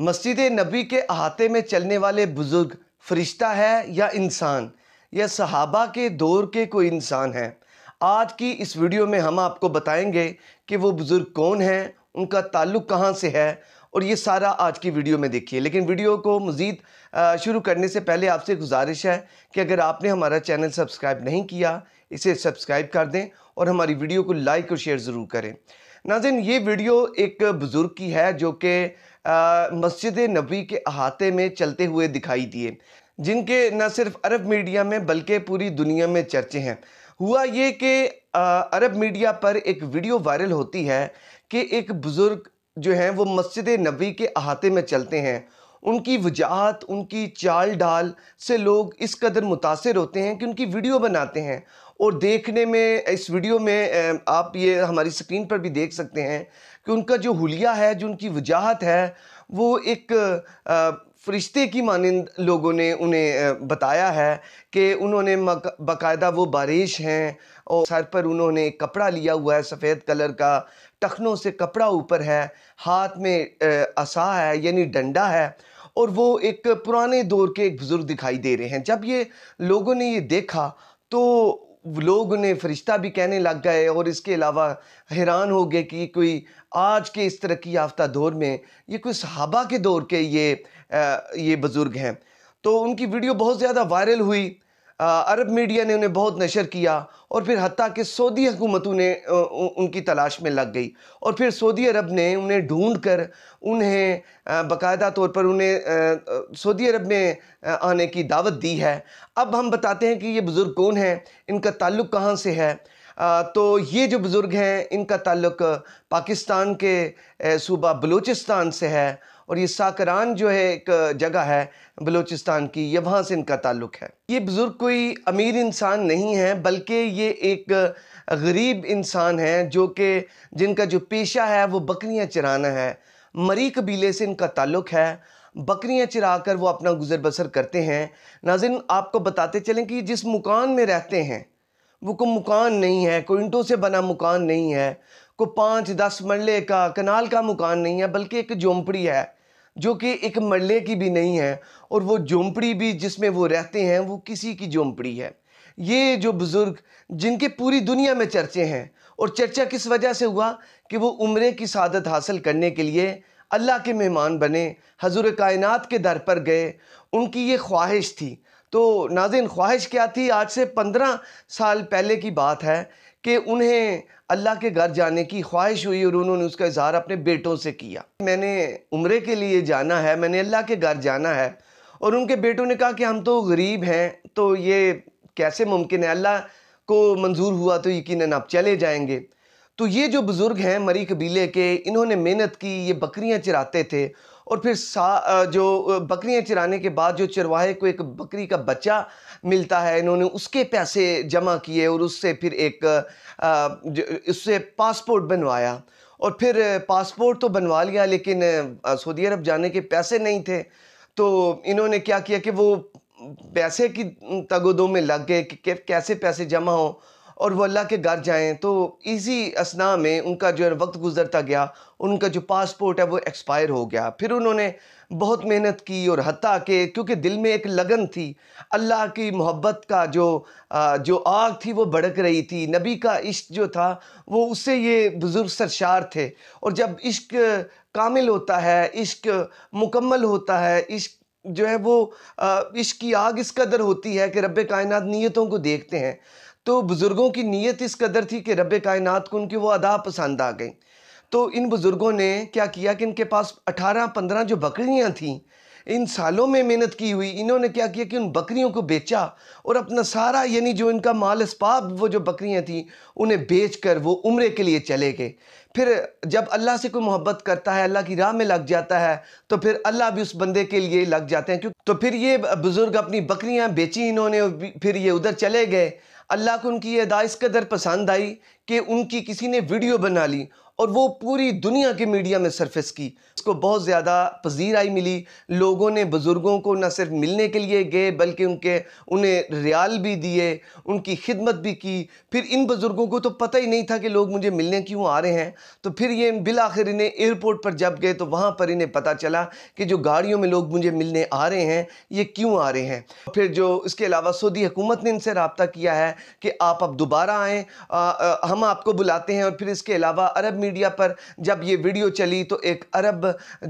मस्जिद नबी के अहाते में चलने वाले बुज़ुर्ग फरिश्ता है या इंसान या सहाबा के दौर के कोई इंसान है आज की इस वीडियो में हम आपको बताएंगे कि वो बुज़ुर्ग कौन हैं उनका ताल्लुक़ कहाँ से है और ये सारा आज की वीडियो में देखिए लेकिन वीडियो को मज़ीद शुरू करने से पहले आपसे गुजारिश है कि अगर आपने हमारा चैनल सब्सक्राइब नहीं किया इसे सब्सक्राइब कर दें और हमारी वीडियो को लाइक और शेयर ज़रूर करें नाजिन ये वीडियो एक बुज़ुर्ग की है जो कि मस्जिद नबी के अहाते में चलते हुए दिखाई दिए जिनके न सिर्फ अरब मीडिया में बल्कि पूरी दुनिया में चर्चे हैं हुआ ये कि अरब मीडिया पर एक वीडियो वायरल होती है कि एक बुज़ुर्ग जो हैं वो मस्जिद नबी के अहाते में चलते हैं उनकी वजाहत उनकी चाल ढाल से लोग इस कदर मुतासर होते हैं कि उनकी वीडियो बनाते हैं और देखने में इस वीडियो में आप ये हमारी स्क्रीन पर भी देख सकते हैं कि उनका जो हुलिया है जो उनकी वजाहत है वो एक फरिश्ते की मानंद लोगों ने उन्हें बताया है कि उन्होंने बाकायदा वो बारिश हैं और सर पर उन्होंने कपड़ा लिया हुआ है सफ़ेद कलर का टखनों से कपड़ा ऊपर है हाथ में असा है यानी डंडा है और वो एक पुराने दौर के एक बुज़ुर्ग दिखाई दे रहे हैं जब ये लोगों ने ये देखा तो लोग उन्हें फ़रिश्ता भी कहने लग गए और इसके अलावा हैरान हो गए कि कोई आज के इस तरक्की याफ्ता दौर में ये कोई सहाबा के दौर के ये आ, ये बुज़ुर्ग हैं तो उनकी वीडियो बहुत ज़्यादा वायरल हुई अरब मीडिया ने उन्हें बहुत नशर किया और फिर हती कि सऊदी हुकूमत उन्हें उनकी तलाश में लग गई और फिर सऊदी अरब ने उन्हें ढूंढ कर उन्हें बाकायदा तौर पर उन्हें सऊदी अरब में आने की दावत दी है अब हम बताते हैं कि ये बुज़ुर्ग कौन हैं इनका ताल्लुक़ कहाँ से है तो ये जो बुज़ुर्ग हैं इनका ताल्लुक पाकिस्तान के सूबा बलूचिस्तान से है और ये साकरान जो है एक जगह है बलूचिस्तान की ये वहाँ से इनका ताल्लुक है ये बुज़ुर्ग कोई अमीर इंसान नहीं है बल्कि ये एक गरीब इंसान है जो कि जिनका जो पेशा है वो बकरियाँ चराना है मरी कबीले से इनका ताल्लुक है बकरियाँ चिरा कर वो अपना गुजर बसर करते हैं नाजिन आपको बताते चलें कि जिस मुकान में रहते हैं वो को मकान नहीं है कोई इंटों से बना मकान नहीं है को पाँच दस मरले का कनाल का मकान नहीं है बल्कि एक झोंपड़ी है जो कि एक मरले की भी नहीं है और वो झोंपड़ी भी जिसमें वो रहते हैं वो किसी की झोंपड़ी है ये जो बुज़ुर्ग जिनके पूरी दुनिया में चर्चे हैं और चर्चा किस वजह से हुआ कि वो उम्र की सादत हासिल करने के लिए अल्लाह के मेहमान बने हजूर कायनात के दर पर गए उनकी ये ख्वाहिश थी तो नाजिन ख्वाहिश क्या थी आज से पंद्रह साल पहले की बात है कि उन्हें अल्लाह के घर जाने की ख्वाहिश हुई और उन्होंने उसका इजहार अपने बेटों से किया मैंने उम्र के लिए जाना है मैंने अल्लाह के घर जाना है और उनके बेटों ने कहा कि हम तो गरीब हैं तो ये कैसे मुमकिन है अल्लाह को मंजूर हुआ तो यकीन आप चले जाएंगे तो ये जो बुज़ुर्ग हैं मरी कबीले के इन्होंने मेहनत की ये बकरियाँ चराते थे और फिर सा जो बकरियां चराने के बाद जो चरवाहे को एक बकरी का बच्चा मिलता है इन्होंने उसके पैसे जमा किए और उससे फिर एक उससे पासपोर्ट बनवाया और फिर पासपोर्ट तो बनवा लिया लेकिन सऊदी अरब जाने के पैसे नहीं थे तो इन्होंने क्या किया कि वो पैसे की तगोदों में लग गए कि कैसे पैसे जमा हों और वो अल्लाह के घर जाएँ तो इसी असना में उनका जो है वक्त गुजरता गया उनका जो पासपोर्ट है वो एक्सपायर हो गया फिर उन्होंने बहुत मेहनत की और हती के क्योंकि दिल में एक लगन थी अल्लाह की मोहब्बत का जो जो आग थी वो भड़क रही थी नबी का इश्क जो था वो उससे ये बुज़ुर्ग सरशार थे और जब इश्क कामिल होता है इश्क मुकम्मल होता है इश्क जो है वो इश्क की आग इस कदर होती है कि रब कायनात नीयतों को देखते हैं तो बुज़ुर्गों की नीयत इस कदर थी कि रब कायन को उनकी वो अदा पसंद आ गई तो इन बुज़ुर्गों ने क्या किया कि इनके पास अठारह पंद्रह जो बकरियाँ थीं इन सालों में मेहनत की हुई इन्होंने क्या किया कि उन बकरियों को बेचा और अपना सारा यानी जो इनका माल इसबाब वो जो बकरियाँ थीं उन्हें बेच कर वो उम्र के लिए चले गए फिर जब अल्लाह से कोई मोहब्बत करता है अल्लाह की राह में लग जाता है तो फिर अल्लाह भी उस बंदे के लिए लग जाते हैं क्यों तो फिर ये बुज़ुर्ग अपनी बकरियाँ बेची इन्होंने फिर ये उधर चले गए अल्लाह को उनकी अदा इस कदर पसंद आई कि उनकी किसी ने वीडियो बना ली और वो पूरी दुनिया के मीडिया में सरफेस की इसको बहुत ज़्यादा पजीराई मिली लोगों ने बुज़ुर्गों को न सिर्फ मिलने के लिए गए बल्कि उनके उन्हें रियाल भी दिए उनकी खिदमत भी की फिर इन बुज़ुर्गों को तो पता ही नहीं था कि लोग मुझे मिलने क्यों आ रहे हैं तो फिर ये बिल आखिर इन्हें एयरपोर्ट पर जब गए तो वहाँ पर इन्हें पता चला कि जो गाड़ियों में लोग मुझे मिलने आ रहे हैं ये क्यों आ रहे हैं फिर जो इसके अलावा सऊदी हुकूमत ने इनसे रबता किया है कि आप अब दोबारा आएँ हम आपको बुलाते हैं और फिर इसके अलावा अरब मीडिया पर जब ये वीडियो चली तो एक अरब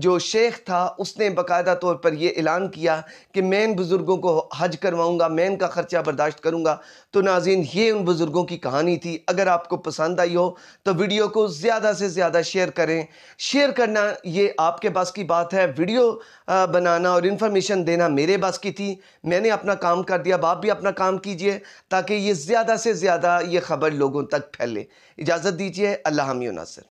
जो शेख था उसने बाकायदा तौर पर यह ऐलान किया कि मैं इन बुज़ुर्गों को हज करवाऊँगा मैं इनका ख़र्चा बर्दाश्त करूँगा तो नाजीन ये उन बुज़ुर्गों की कहानी थी अगर आपको पसंद आई हो तो वीडियो को ज़्यादा से ज़्यादा शेयर करें शेयर करना ये आपके पास की बात है वीडियो बनाना और इन्फॉर्मेशन देना मेरे पास की थी मैंने अपना काम कर दिया अब आप भी अपना काम कीजिए ताकि ये ज़्यादा से ज़्यादा ये खबर लोगों तक फैले इजाज़त दीजिए अल्लाह हामी नासर